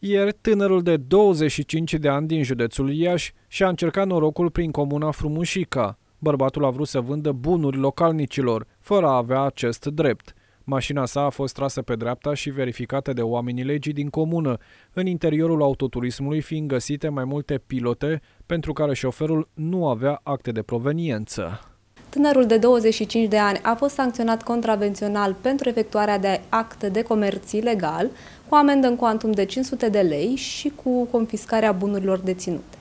Ieri, tânărul de 25 de ani din județul Iași și-a încercat norocul prin comuna Frumușica. Bărbatul a vrut să vândă bunuri localnicilor, fără a avea acest drept. Mașina sa a fost trasă pe dreapta și verificată de oamenii legii din comună, în interiorul autoturismului fiind găsite mai multe pilote pentru care șoferul nu avea acte de proveniență. Tânărul de 25 de ani a fost sancționat contravențional pentru efectuarea de acte de comerț ilegal, cu amendă în cuantum de 500 de lei și cu confiscarea bunurilor deținute.